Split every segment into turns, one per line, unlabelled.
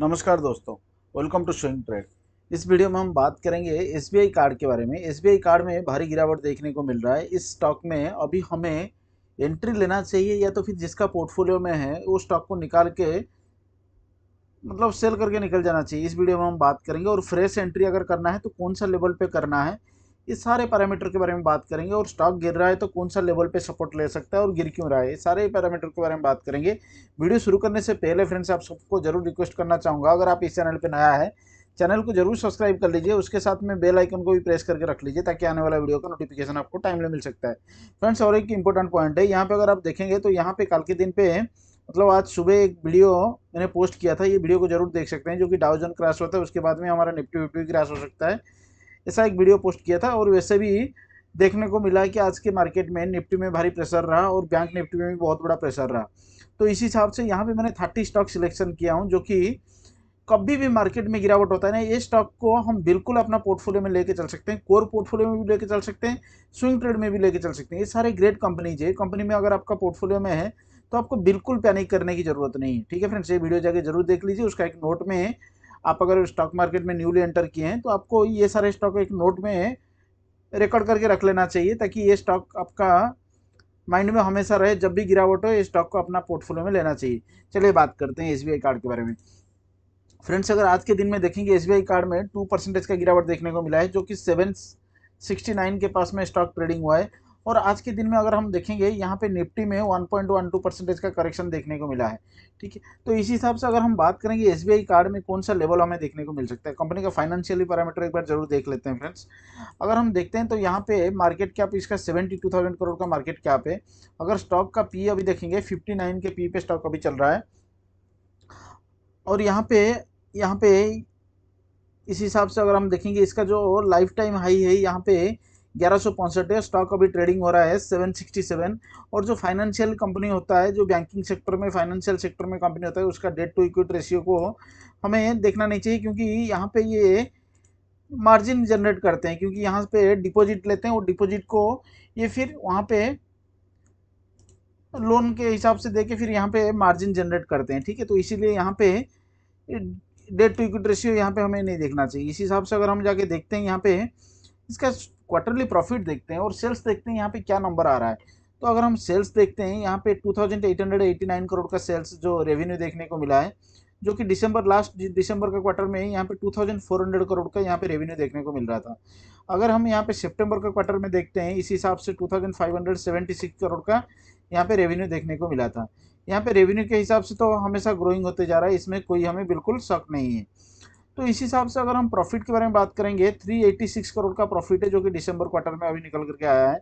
नमस्कार दोस्तों welcome to showing trade इस वीडियो में हम बात करेंगे एस कार्ड के बारे में एस कार्ड में भारी गिरावट देखने को मिल रहा है इस स्टॉक में अभी हमें एंट्री लेना चाहिए या तो फिर जिसका पोर्टफोलियो में है वो स्टॉक को निकाल के मतलब सेल करके निकल जाना चाहिए इस वीडियो में हम बात करेंगे और फ्रेश एंट्री अगर करना है तो कौन सा लेवल पर करना है इस सारे पैरामीटर के बारे में बात करेंगे और स्टॉक गिर रहा है तो कौन सा लेवल पे सपोर्ट ले सकता है और गिर क्यों रहा है ये सारे पैरामीटर के बारे में बात करेंगे वीडियो शुरू करने से पहले फ्रेंड्स आप सबको जरूर रिक्वेस्ट करना चाहूँगा अगर आप इस चैनल पर नया है चैनल को जरूर सब्सक्राइब कर लीजिए उसके साथ में बेल आइकन को भी प्रेस करके रख लीजिए ताकि आने वाला वीडियो का नोटिफिकेशन आपको टाइमली मिल सकता है फ्रेंड्स और एक इंपॉर्टेंट पॉइंट है यहाँ पे अगर आप देखेंगे तो यहाँ पे कल के दिन पे मतलब आज सुबह एक वीडियो मैंने पोस्ट किया था ये वीडियो को जरूर देख सकते हैं जो कि डाउजन क्रास होता है उसके बाद में हमारा निफ्टी विफ्टी क्रास हो सकता है ऐसा एक वीडियो पोस्ट किया था और वैसे भी देखने को मिला कि आज के मार्केट में निफ्टी में भारी प्रेशर रहा और बैंक निफ्टी में भी बहुत बड़ा प्रेशर रहा तो इस हिसाब से यहाँ पे मैंने थर्टी स्टॉक सिलेक्शन किया हूँ जो कि कभी भी मार्केट में गिरावट होता है ना ये स्टॉक को हम बिल्कुल अपना पोर्टफोलियो में लेके चल सकते हैं कोर पोर्टफोलियो में भी लेके चल सकते हैं स्विंग ट्रेड में भी लेके चल सकते हैं ये सारे ग्रेट कंपनीज है कंपनी में अगर आपका पोर्टफोलियो में है तो आपको बिल्कुल पैनिक करने की ज़रूरत नहीं ठीक है फ्रेंड्स ये वीडियो जाके जरूर देख लीजिए उसका एक नोट में आप अगर स्टॉक मार्केट में न्यूली एंटर किए हैं तो आपको ये सारे स्टॉक एक नोट में रिकॉर्ड करके रख लेना चाहिए ताकि ये स्टॉक आपका माइंड में हमेशा रहे जब भी गिरावट हो ये स्टॉक को अपना पोर्टफोलियो में लेना चाहिए चलिए बात करते हैं एस कार्ड के बारे में फ्रेंड्स अगर आज के दिन में देखेंगे एस कार्ड में टू परसेंटेज का गिरावट देखने को मिला है जो कि सेवन सिक्सटी नाइन के पास में स्टॉक ट्रेडिंग हुआ है और आज के दिन में अगर हम देखेंगे यहाँ पे निफ्टी में 1.12 परसेंटेज का करेक्शन देखने को मिला है ठीक है तो इसी हिसाब से अगर हम बात करेंगे एस कार्ड में कौन सा लेवल हमें देखने को मिल सकता है कंपनी का फाइनेंशियली पैरामीटर एक बार जरूर देख लेते हैं फ्रेंड्स अगर हम देखते हैं तो यहाँ पे मार्केट कैप इसका सेवेंटी करोड़ का मार्केट कैप है अगर स्टॉक का पी अभी देखेंगे फिफ्टी के पी पे स्टॉक अभी चल रहा है और यहाँ पे यहाँ पे इस हिसाब से अगर हम देखेंगे इसका जो लाइफ टाइम हाई है यहाँ पे ग्यारह सौ है स्टॉक अभी ट्रेडिंग हो रहा है सेवन सिक्सटी सेवन और जो फाइनेंशियल कंपनी होता है जो बैंकिंग सेक्टर में फाइनेंशियल सेक्टर में कंपनी होता है उसका डेट टू इक्विट रेशियो को हमें देखना नहीं चाहिए क्योंकि यहाँ पे ये मार्जिन जनरेट करते हैं क्योंकि यहाँ पे डिपॉजिट लेते हैं और डिपॉजिट को ये फिर वहाँ पे लोन के हिसाब से देके फिर यहाँ पे मार्जिन जनरेट करते हैं ठीक है तो इसीलिए यहाँ पे डेट टू इक्विट रेशियो यहाँ पे हमें नहीं देखना चाहिए इसी हिसाब से अगर हम जाके देखते हैं यहाँ पे इसका क्वार्टरली प्रॉफिट देखते हैं और सेल्स देखते हैं यहाँ पे क्या नंबर आ रहा है तो अगर हम सेल्स देखते हैं यहाँ पे 2889 करोड़ का सेल्स जो रेवेन्यू देखने को मिला है जो कि दिसंबर लास्ट दिसंबर का क्वार्टर में ही यहाँ पे 2400 करोड़ का यहाँ पे रेवेन्यू देखने को मिल रहा था अगर हम यहाँ पे सेप्टेम्बर का क्वार्टर में देखते हैं इस हिसाब से टू करोड़ का यहाँ पे रेवेन्यू देखने को मिला था यहाँ पे रेवेन्यू के हिसाब से तो हमेशा ग्रोइंग होते जा रहा है इसमें कोई हमें बिल्कुल शक नहीं है तो इस हिसाब से अगर हम प्रॉफिट के बारे में बात करेंगे 386 करोड़ का प्रॉफिट है जो कि दिसंबर क्वार्टर में अभी निकल करके आया है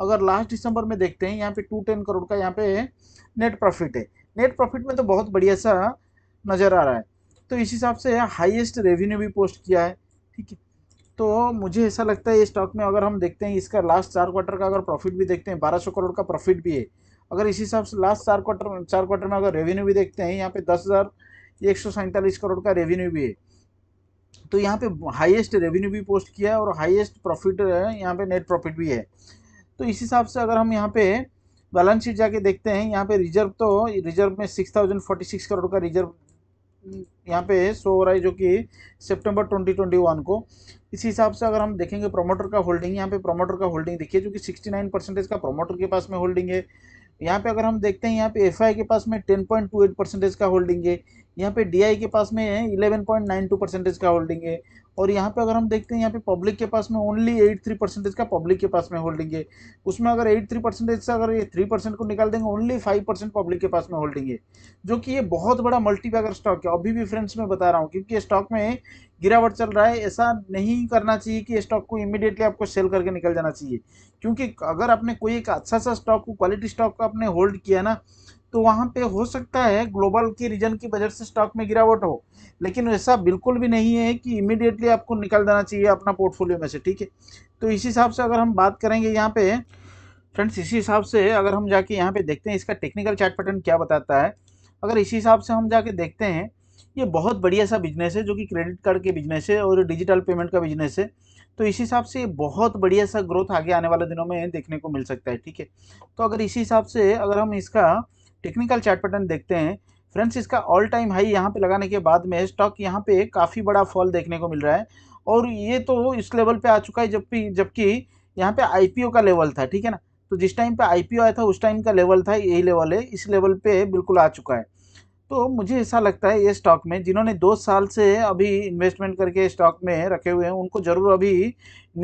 अगर लास्ट दिसंबर में देखते हैं यहाँ पे 210 करोड़ का यहाँ पे नेट प्रॉफिट है नेट प्रॉफिट में तो बहुत बढ़िया सा नज़र आ रहा है तो इस हिसाब से हाइएस्ट रेवेन्यू भी पोस्ट किया है ठीक है तो मुझे ऐसा लगता है ये स्टॉक में अगर हम देखते हैं इसका लास्ट चार क्वार्टर का अगर प्रॉफिट भी देखते हैं बारह करोड़ का प्रॉफिट भी है अगर इस हिसाब से लास्ट चार क्वार्टर चार क्वार्टर में अगर रेवेन्यू भी देखते हैं यहाँ पे दस हज़ार एक सौ सैंतालीस करोड़ का रेवेन्यू भी है तो यहाँ पे हाईएस्ट रेवेन्यू भी पोस्ट किया है और हाईएस्ट प्रॉफिट यहाँ पे नेट प्रॉफिट भी है तो इस हिसाब से अगर हम यहाँ पे बैलेंस शीट जाके देखते हैं यहाँ पे रिजर्व तो रिजर्व में six thousand forty six crore का रिजर्व हम्म, यहाँ पे शो हो रहा है जो कि सितंबर वन को इसी हिसाब से अगर हम देखेंगे प्रोमोटर का होल्डिंग यहाँ पे प्रोमोटर का होल्डिंग देखिए जो कि नाइन परसेंटेज का प्रोमोटर के पास में होल्डिंग है यहाँ पे अगर हम देखते हैं यहाँ पे एफ के पास में एट परसेंटेज का होल्डिंग है यहाँ पे डीआई के पास में है eleven point nine two percentage का होल्डिंग है और यहाँ पे अगर हम देखते हैं यहाँ पे पब्लिक के पास में ओनली एट थ्री परसेंटेज का पब्लिक के पास में होल्डिंग है उसमें अगर एट थ्री परसेंटेज से अगर ये थ्री परसेंट को निकाल देंगे ओनली फाइव परसेंट पब्लिक के पास में होल्डिंग है जो कि ये बहुत बड़ा मल्टीपैगर स्टॉक है अभी भी फ्रेंड्स मैं बता रहा हूँ क्योंकि ये स्टॉक में गिरावट चल रहा है ऐसा नहीं करना चाहिए कि स्टॉक को इमिडिएटली आपको सेल करके निकल जाना चाहिए क्योंकि अगर आपने कोई एक अच्छा सा स्टॉक को क्वालिटी स्टॉक को आपने होल्ड किया ना तो वहाँ पे हो सकता है ग्लोबल की रीजन की वजह से स्टॉक में गिरावट हो लेकिन ऐसा बिल्कुल भी नहीं है कि इमिडिएटली आपको निकल देना चाहिए अपना पोर्टफोलियो में से ठीक है तो इसी हिसाब से अगर हम बात करेंगे यहाँ पे फ्रेंड्स इसी हिसाब से अगर हम जाके यहाँ पे देखते हैं इसका टेक्निकल चार्ट पैटर्न क्या बताता है अगर इसी हिसाब से हम जाके देखते हैं ये बहुत बढ़िया सा बिजनेस है जो कि क्रेडिट कार्ड के बिजनेस है और डिजिटल पेमेंट का बिजनेस है तो इसी हिसाब से बहुत बढ़िया सा ग्रोथ आगे आने वाले दिनों में देखने को मिल सकता है ठीक है तो अगर इसी हिसाब से अगर हम इसका टेक्निकल चार्ट पैटर्न देखते हैं फ्रेंड्स इसका ऑल टाइम हाई यहाँ पे लगाने के बाद में स्टॉक यहाँ पे काफ़ी बड़ा फॉल देखने को मिल रहा है और ये तो इस लेवल पे आ चुका है जबकि जबकि यहाँ पे आईपीओ का लेवल था ठीक है ना तो जिस टाइम पे आईपीओ आया था उस टाइम का लेवल था यही लेवल है इस लेवल पे बिल्कुल आ चुका है तो मुझे ऐसा लगता है ये स्टॉक में जिन्होंने दो साल से अभी इन्वेस्टमेंट करके स्टॉक में रखे हुए हैं उनको ज़रूर अभी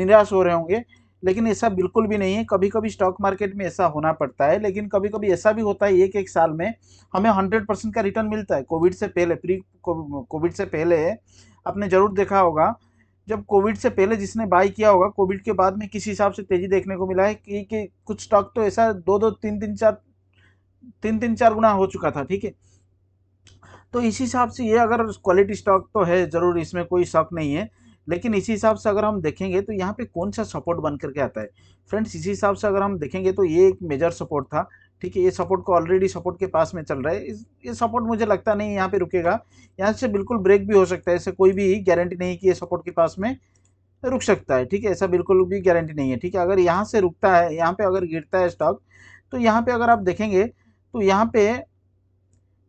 निराश हो रहे होंगे लेकिन ऐसा बिल्कुल भी नहीं है कभी कभी स्टॉक मार्केट में ऐसा होना पड़ता है लेकिन कभी कभी ऐसा भी होता है एक एक साल में हमें हंड्रेड परसेंट का रिटर्न मिलता है कोविड से पहले प्री कोविड से पहले आपने ज़रूर देखा होगा जब कोविड से पहले जिसने बाय किया होगा कोविड के बाद में किस हिसाब से तेज़ी देखने को मिला है कि, कि कुछ स्टॉक तो ऐसा दो दो तीन तीन चार तीन तीन चार गुना हो चुका था ठीक है तो इसी हिसाब से ये अगर क्वालिटी स्टॉक तो है ज़रूर इसमें कोई शक नहीं है लेकिन इसी हिसाब से अगर हम देखेंगे तो यहाँ पे कौन सा सपोर्ट बन करके आता है फ्रेंड्स इसी हिसाब से अगर हम देखेंगे तो ये एक मेजर सपोर्ट था ठीक है ये सपोर्ट को ऑलरेडी सपोर्ट के पास में चल रहा है ये सपोर्ट मुझे लगता नहीं यहाँ पे रुकेगा यहाँ से बिल्कुल ब्रेक भी हो सकता है ऐसे कोई भी गारंटी नहीं कि ये सपोर्ट के पास में रुक सकता है ठीक है ऐसा बिल्कुल भी गारंटी नहीं है ठीक है अगर यहाँ से रुकता है यहाँ पर अगर गिरता है स्टॉक तो यहाँ पर अगर आप देखेंगे तो यहाँ पे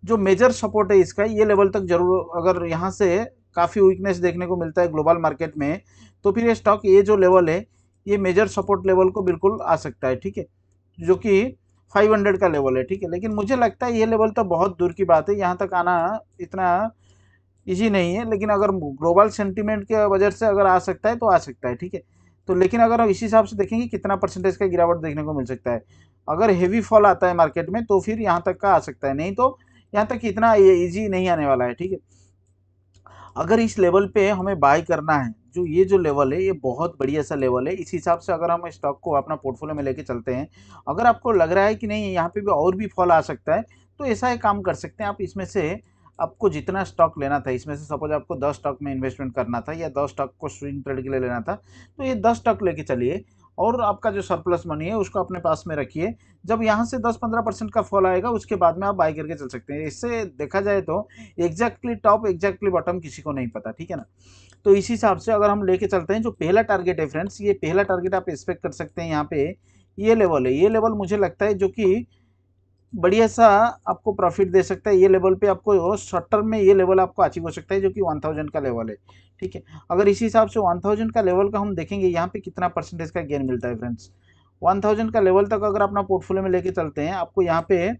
जो मेजर सपोर्ट है इसका ये लेवल तक जरूर अगर यहाँ से काफ़ी वीकनेस देखने को मिलता है ग्लोबल मार्केट में तो फिर ये स्टॉक ये जो लेवल है ये मेजर सपोर्ट लेवल को बिल्कुल आ सकता है ठीक है जो कि 500 का लेवल है ठीक है लेकिन मुझे लगता है ये लेवल तो बहुत दूर की बात है यहाँ तक आना इतना इजी नहीं है लेकिन अगर ग्लोबल सेंटीमेंट के वजह से अगर आ सकता है तो आ सकता है ठीक है तो लेकिन अगर हम इसी हिसाब से देखेंगे कितना परसेंटेज का गिरावट देखने को मिल सकता है अगर हेवी फॉल आता है मार्केट में तो फिर यहाँ तक का आ सकता है नहीं तो यहाँ तक इतना ईजी नहीं आने वाला है ठीक है अगर इस लेवल पे हमें बाय करना है जो ये जो लेवल है ये बहुत बढ़िया सा लेवल है इस हिसाब से अगर हम स्टॉक को अपना पोर्टफोलियो में लेके चलते हैं अगर आपको लग रहा है कि नहीं यहाँ पे भी और भी फॉल आ सकता है तो ऐसा ही काम कर सकते हैं आप इसमें से आपको जितना स्टॉक लेना था इसमें से सपोज आपको दस स्टॉक में इन्वेस्टमेंट करना था या दस स्टॉक को स्विंग ट्रेड के लिए लेना था तो ये दस स्टॉक लेके चलिए और आपका जो सरप्लस मनी है उसको अपने पास में रखिए जब यहाँ से 10-15 परसेंट का फॉल आएगा उसके बाद में आप बाई करके चल सकते हैं इससे देखा जाए तो एग्जैक्टली टॉप एग्जैक्टली बॉटम किसी को नहीं पता ठीक है ना तो इसी हिसाब से अगर हम लेके चलते हैं जो पहला टारगेट है फ्रेंड्स ये पहला टारगेट आप एक्सपेक्ट कर सकते हैं यहाँ पे ये लेवल है ये लेवल मुझे लगता है जो कि बढ़िया सा आपको प्रॉफिट दे सकता है ये लेवल पे आपको शॉर्ट टर्म में ये लेवल आपको अचीव हो सकता है जो कि वन थाउजेंड का लेवल है ठीक है अगर इसी हिसाब से वन थाउजेंड का लेवल का हम देखेंगे यहाँ पे कितना परसेंटेज का गेन मिलता है फ्रेंड्स वन थाउजेंड का लेवल तक अगर अपना पोर्टफोलियो में लेके चलते हैं आपको यहाँ पे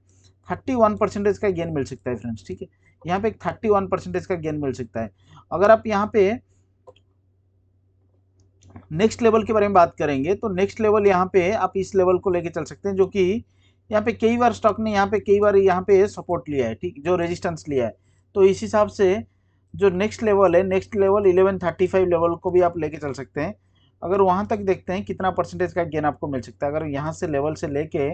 थर्टी वन परसेंटेज का गेन मिल सकता है फ्रेंड्स ठीक है यहाँ पे थर्टी वन परसेंटेज का गेन मिल सकता है अगर आप यहाँ पे नेक्स्ट लेवल के बारे में बात करेंगे तो नेक्स्ट लेवल यहाँ पे आप इस लेवल को लेके चल सकते हैं जो कि यहाँ पे कई बार स्टॉक ने यहाँ पे कई बार यहाँ पे सपोर्ट लिया है ठीक जो रेजिस्टेंस लिया है तो इस हिसाब से जो नेक्स्ट लेवल है next level eleven thirty five level को भी आप लेके चल सकते हैं अगर वहाँ तक देखते हैं कितना परसेंटेज का गेन आपको मिल सकता है अगर यहाँ से लेवल से लेके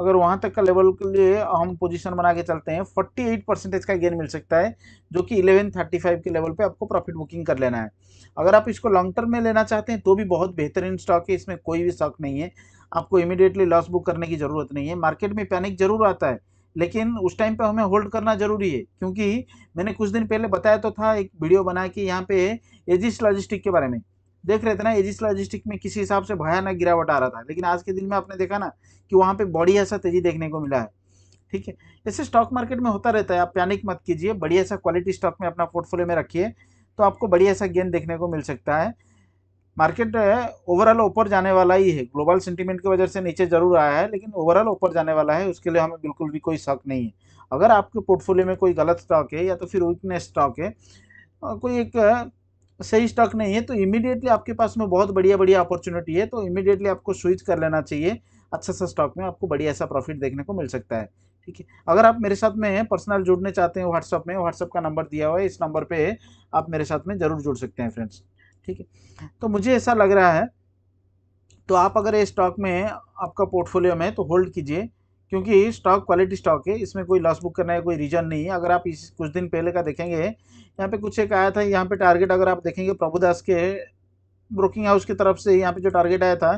अगर वहाँ तक का लेवल के लिए हम पोजिशन बना के चलते हैं फोर्टी परसेंटेज का गेन मिल सकता है जो कि इलेवन के लेवल पर आपको प्रॉफिट बुकिंग कर लेना है अगर आप इसको लॉन्ग टर्म में लेना चाहते हैं तो भी बहुत बेहतरीन स्टॉक है इसमें कोई भी स्टॉक नहीं है आपको इमिडिएटली लॉस बुक करने की ज़रूरत नहीं है मार्केट में पैनिक जरूर आता है लेकिन उस टाइम पे हमें होल्ड करना ज़रूरी है क्योंकि मैंने कुछ दिन पहले बताया तो था एक वीडियो बना के यहाँ पे एजिस लॉजिस्टिक के बारे में देख रहे थे ना एजिस लॉजिस्टिक में किसी हिसाब से भयानक गिरावट आ रहा था लेकिन आज के दिन में आपने देखा ना कि वहाँ पे बढ़िया सा तेज़ी देखने को मिला है ठीक है ऐसे स्टॉक मार्केट में होता रहता है आप पैनिक मत कीजिए बढ़िया सा क्वालिटी स्टॉक में अपना पोर्टफोलियो में रखिए तो आपको बढ़िया सा गेंद देखने को मिल सकता है मार्केट ओवरऑल ऊपर जाने वाला ही है ग्लोबल सेंटीमेंट की वजह से नीचे जरूर आया है लेकिन ओवरऑल ऊपर जाने वाला है उसके लिए हमें बिल्कुल भी कोई शक नहीं है अगर आपके पोर्टफोलियो में कोई गलत स्टॉक है या तो फिर वीकनेस स्टॉक है कोई एक सही स्टॉक नहीं है तो इमीडिएटली आपके पास में बहुत बढ़िया बढ़िया अपॉर्चुनिटी है तो इमीडिएटली आपको स्विच कर लेना चाहिए अच्छा सा स्टॉक में आपको बढ़िया ऐसा प्रॉफिट देखने को मिल सकता है ठीक है अगर आप मेरे साथ में पर्सनल जुड़ने चाहते हैं व्हाट्सअप में व्हाट्सअप का नंबर दिया हुआ है इस नंबर पर आप मेरे साथ में जरूर जुड़ सकते हैं फ्रेंड्स ठीक है तो मुझे ऐसा लग रहा है तो आप अगर ये स्टॉक में आपका पोर्टफोलियो में तो होल्ड कीजिए क्योंकि स्टॉक क्वालिटी स्टॉक है इसमें कोई लॉस बुक करने का कोई रीज़न नहीं है अगर आप इस कुछ दिन पहले का देखेंगे यहाँ पे कुछ एक आया था यहाँ पे टारगेट अगर आप देखेंगे प्रभुदास के ब्रोकिंग हाउस की तरफ से यहाँ पे जो टारगेट आया था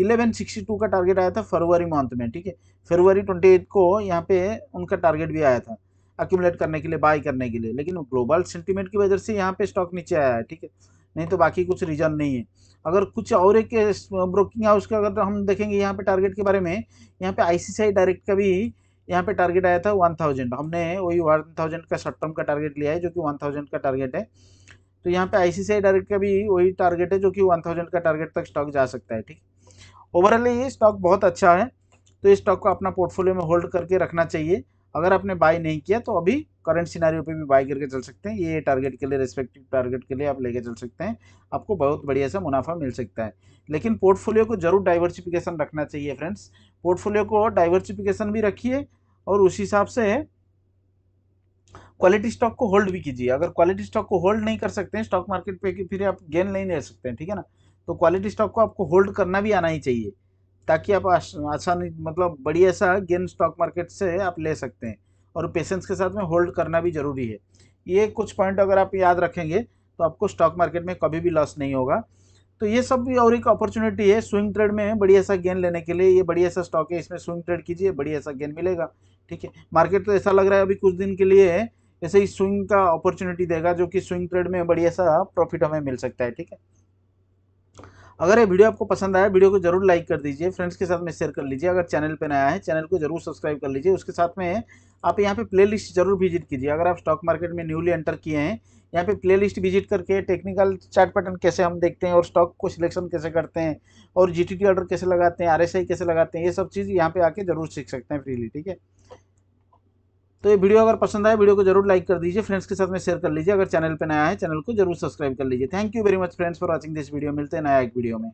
1162 का टारगेट आया था फरवरी मंथ में ठीक है फरवरी ट्वेंटी को यहाँ पे उनका टारगेट भी आया था अक्यूमलेट करने के लिए बाय करने के लिए लेकिन ग्लोबल सेंटीमेंट की वजह से यहाँ पे स्टॉक नीचे आया है ठीक है नहीं तो बाकी कुछ रीज़न नहीं है अगर कुछ और एक ब्रोकिंग हाउस का अगर हम देखेंगे यहाँ पे टारगेट के बारे में यहाँ पे आईसीसीआई डायरेक्ट का भी यहाँ पे टारगेट आया था वन थाउजेंड हमने वही वन थाउजेंड का शॉर्ट टर्म का टारगेट लिया है जो कि वन थाउजेंड का टारगेट है तो यहाँ पे आईसीसीआई डायरेक्ट का भी वही टारगेट है जो कि वन थाउजेंड का टारगेट तक स्टॉक जा सकता है ठीक ओवरऑल ये स्टॉक बहुत अच्छा है तो इस स्टॉक को अपना पोर्टफोलियो में होल्ड करके रखना चाहिए अगर आपने बाई नहीं किया तो अभी करंट सिनारी पे भी बाई करके चल सकते हैं ये टारगेट के लिए रेस्पेक्टिव टारगेट के लिए आप लेके चल सकते हैं आपको बहुत बढ़िया सा मुनाफा मिल सकता है लेकिन पोर्टफोलियो को जरूर डाइवर्सिफिकेशन रखना चाहिए फ्रेंड्स पोर्टफोलियो को डाइवर्सिफिकेशन भी रखिए और उस हिसाब से क्वालिटी स्टॉक को होल्ड भी कीजिए अगर क्वालिटी स्टॉक को होल्ड नहीं कर सकते हैं स्टॉक मार्केट पर फिर आप गेन नहीं ले सकते हैं ठीक है ना तो क्वालिटी स्टॉक को आपको होल्ड करना भी आना ही चाहिए ताकि आप आसानी मतलब बढ़िया सा गेन स्टॉक मार्केट से आप ले सकते हैं और पेशेंस के साथ में होल्ड करना भी ज़रूरी है ये कुछ पॉइंट अगर आप याद रखेंगे तो आपको स्टॉक मार्केट में कभी भी लॉस नहीं होगा तो ये सब भी और एक अपॉर्चुनिटी है स्विंग ट्रेड में बढ़िया सा गेन लेने के लिए ये बढ़िया सा स्टॉक है इसमें स्विंग ट्रेड कीजिए बढ़िया सा गेन मिलेगा ठीक है मार्केट तो ऐसा लग रहा है अभी कुछ दिन के लिए ऐसे ही स्विंग का अपॉर्चुनिटी देगा जो कि स्विंग ट्रेड में बढ़िया सा प्रॉफिट हमें मिल सकता है ठीक है अगर ये वीडियो आपको पसंद आया वीडियो को जरूर लाइक कर दीजिए फ्रेंड्स के साथ में शेयर कर लीजिए अगर चैनल पर नया है चैनल को जरूर सब्सक्राइब कर लीजिए उसके साथ में आप यहाँ पे प्लेलिस्ट जरूर विजिट कीजिए अगर आप स्टॉक मार्केट में न्यूली एंटर किए हैं यहाँ पे प्लेलिस्ट विजिट करके टेक्निकल चार्ट पैटर्न कैसे हम देखते हैं और स्टॉक को सिलेक्शन कैसे करते हैं और जीटीटी ऑर्डर कैसे लगाते हैं आरएसआई कैसे लगाते हैं ये सब चीज़ यहाँ पे आके जरूर सीख सकते हैं फ्रीली ठीक है तो ये वीडियो अगर पसंद आए वीडियो को जरूर लाइक कर दीजिए फ्रेंड्स के साथ में शेयर कर लीजिए अगर चैनल पर नया है चैनल को जरूर सब्सक्राइब कर लीजिए thank you very much friends for watching this video मिलते हैं नया एक वीडियो में